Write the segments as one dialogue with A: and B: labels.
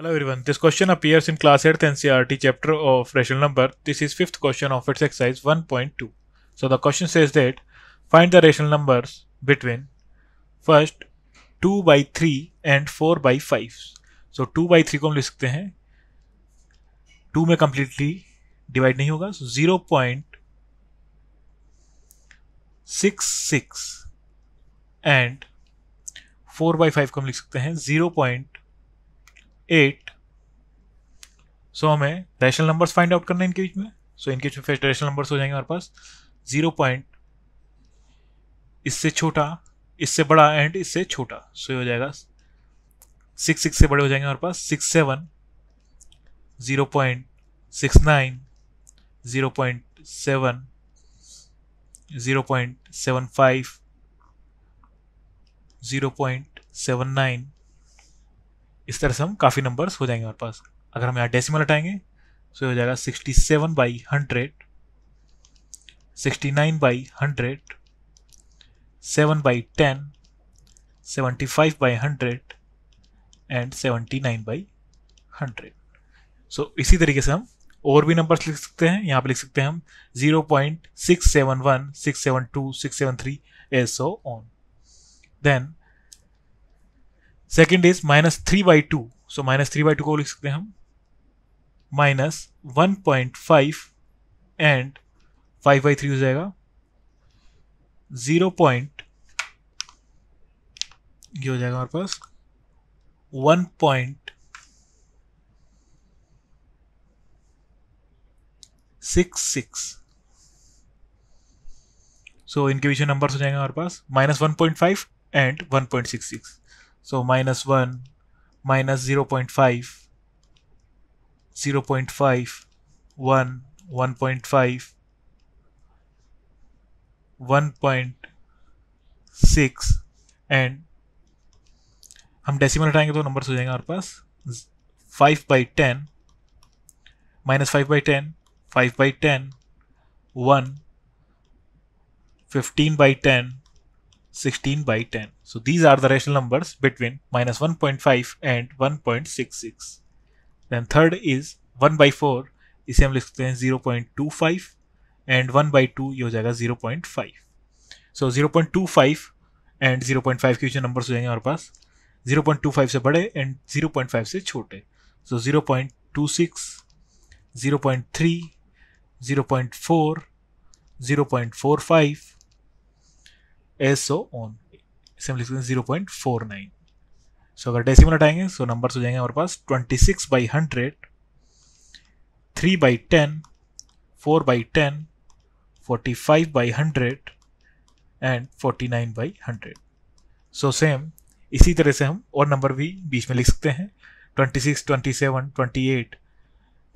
A: Hello everyone, this question appears in class 8th NCRT chapter of rational number. This is 5th question of its exercise 1.2. So the question says that find the rational numbers between first 2 by 3 and 4 by 5. So 2 by 3 को हम लिख सकते हैं 2 में completely divide नहीं होगा so 0.66 and 4 by 5 को हम लिख सकते हैं 0. एट सो हमें रेशनल नंबर्स फाइंड आउट करना है इनके बीच में सो so, इनके बीच में फिर रेशनल नंबर्स हो जाएंगे हमारे पास जीरो पॉइंट इससे छोटा इससे बड़ा एंड इससे छोटा सो ये हो जाएगा सिक्स सिक्स से बड़े हो जाएंगे हमारे पास six seven zero point six nine zero point seven zero point seven five zero point seven nine इस तरह से हम काफ़ी नंबर्स हो जाएंगे हमारे पास अगर हम यहाँ डेसिमल हटाएंगे तो हो जाएगा sixty seven by hundred sixty nine by hundred seven by ten seventy five by hundred and seventy nine by hundred so इसी तरीके से हम और भी नंबर्स लिख सकते हैं यहाँ पे लिख सकते हैं हम zero point six seven one six seven two six seven three S so on then second is minus three by two so minus three by two को लिख सकते हैं हम minus one point five and five by three हो जाएगा zero point ये हो जाएगा हमारे पास one point six six so इनके विषय नंबर्स हो जाएंगे हमारे पास minus one point five and one point six six So minus 1 minus 0 0.5 0 0.5 1 1.5 1.6 and हम डेसिमल हटाएंगे तो नंबर्स हो जाएंगे हमारे पास five by ten minus five by ten five by ten one fifteen by ten sixteen by ten So these are the rational numbers between minus 1.5 and 1.66. Then third is 1 by 4 is similarly explains 0.25 and 1 by 2 yo jaga 0.5. So 0.25 and 0.5 के जो numbers हो जाएंगे हमारे 0.25 से बड़े and 0.5 से छोटे so 0.26 0.3 0.4 0.45 So so on. इसे हम लिख सकते हैं zero point four nine so अगर डेसिमल हटाएंगे सो नंबर्स हो जाएंगे हमारे पास twenty six by hundred three by ten four by ten forty five by hundred and forty nine by hundred so same इसी तरह से हम और नंबर भी बीच में लिख सकते हैं twenty six twenty seven twenty eight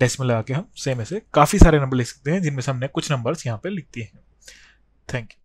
A: test में लगा के हम सेम ऐसे काफ़ी सारे नंबर लिख सकते हैं जिनमें से हमने कुछ नंबर्स यहाँ पे लिख दिए हैं थैंक यू